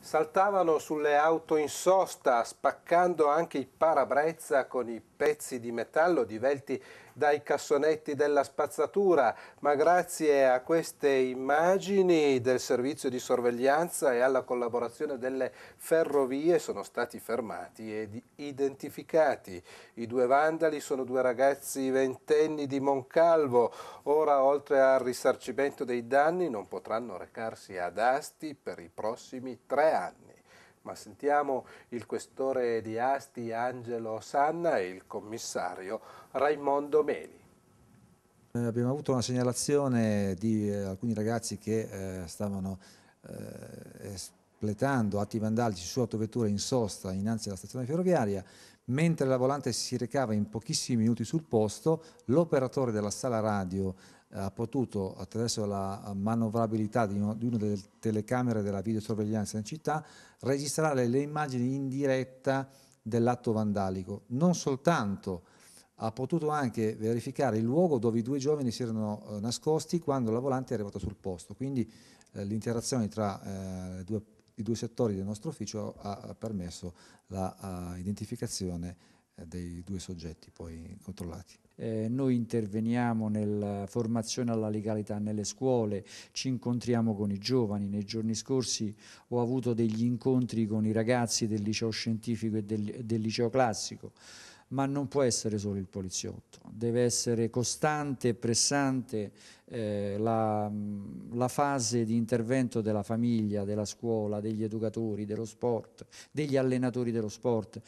saltavano sulle auto in sosta, spaccando anche i parabrezza con i pezzi di metallo divelti dai cassonetti della spazzatura, ma grazie a queste immagini del servizio di sorveglianza e alla collaborazione delle ferrovie sono stati fermati ed identificati. I due vandali sono due ragazzi ventenni di Moncalvo, ora oltre al risarcimento dei danni non potranno recarsi ad Asti per i prossimi tre anni anni. Ma sentiamo il questore di Asti Angelo Sanna e il commissario Raimondo Meli. Eh, abbiamo avuto una segnalazione di eh, alcuni ragazzi che eh, stavano eh, espletando atti vandalici su autovetture in sosta innanzi alla stazione ferroviaria. Mentre la volante si recava in pochissimi minuti sul posto, l'operatore della sala radio ha potuto, attraverso la manovrabilità di, uno, di una delle telecamere della videosorveglianza in città, registrare le immagini in diretta dell'atto vandalico. Non soltanto, ha potuto anche verificare il luogo dove i due giovani si erano eh, nascosti quando la volante è arrivata sul posto. Quindi eh, l'interazione tra eh, due, i due settori del nostro ufficio ha, ha permesso l'identificazione eh, eh, dei due soggetti poi controllati eh, noi interveniamo nella formazione alla legalità nelle scuole, ci incontriamo con i giovani, nei giorni scorsi ho avuto degli incontri con i ragazzi del liceo scientifico e del, del liceo classico, ma non può essere solo il poliziotto, deve essere costante e pressante eh, la, mm, la, fase di intervento della famiglia, della scuola, degli educatori, dello sport, degli allenatori dello sport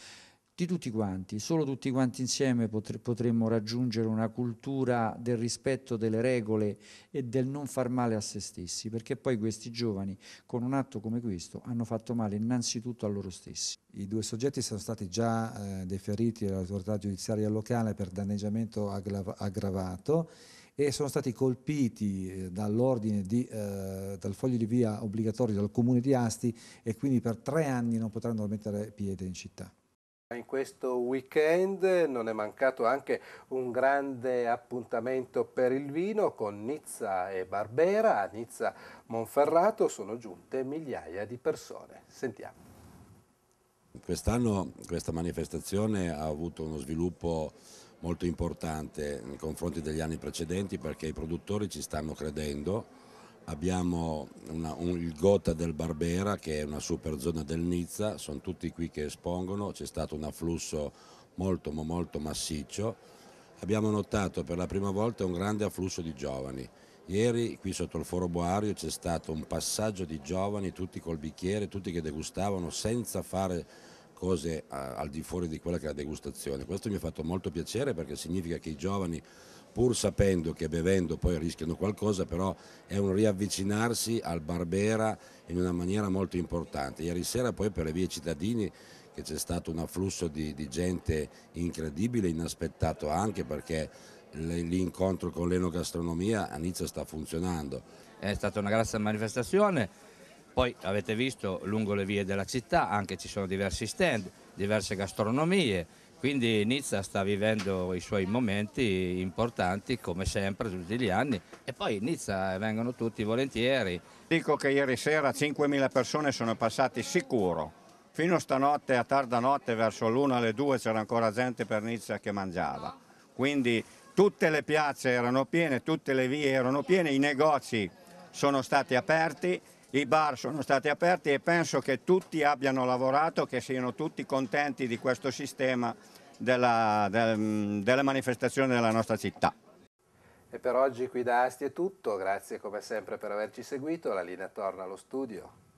di tutti quanti, solo tutti quanti insieme potre, potremmo raggiungere una cultura del rispetto delle regole e del non far male a se stessi, perché poi questi giovani con un atto come questo hanno fatto male innanzitutto a loro stessi. I due soggetti sono stati già eh, deferiti all'autorità giudiziaria locale per danneggiamento aggra aggravato e sono stati colpiti eh, dall'ordine di, eh, dal foglio di via obbligatorio dal comune di Asti e quindi per tre anni non potranno mettere piede in città. In questo weekend non è mancato anche un grande appuntamento per il vino con Nizza e Barbera. A Nizza Monferrato sono giunte migliaia di persone. Sentiamo. Quest'anno questa manifestazione ha avuto uno sviluppo molto importante nei confronti degli anni precedenti perché i produttori ci stanno credendo abbiamo una, un, il Gota del Barbera che è una super zona del Nizza, sono tutti qui che espongono, c'è stato un afflusso molto molto massiccio, abbiamo notato per la prima volta un grande afflusso di giovani. Ieri qui sotto il foro Boario c'è stato un passaggio di giovani, tutti col bicchiere, tutti che degustavano senza fare cose a, al di fuori di quella che è la degustazione. Questo mi ha fatto molto piacere perché significa che i giovani pur sapendo che bevendo poi rischiano qualcosa, però è un riavvicinarsi al Barbera in una maniera molto importante. Ieri sera poi per le vie cittadini che c'è stato un afflusso di, di gente incredibile, inaspettato anche perché l'incontro con l'enogastronomia a Nizza sta funzionando. È stata una grossa manifestazione poi avete visto lungo le vie della città anche ci sono diversi stand, diverse gastronomie, quindi Nizza sta vivendo i suoi momenti importanti come sempre tutti gli anni e poi Nizza eh, vengono tutti volentieri. Dico che ieri sera 5.000 persone sono passate sicuro, fino stanotte a tarda notte verso l'una alle due c'era ancora gente per Nizza che mangiava, quindi tutte le piazze erano piene, tutte le vie erano piene, i negozi sono stati aperti i bar sono stati aperti e penso che tutti abbiano lavorato, che siano tutti contenti di questo sistema della, del, delle manifestazioni della nostra città. E per oggi qui da Asti è tutto, grazie come sempre per averci seguito, la linea torna allo studio.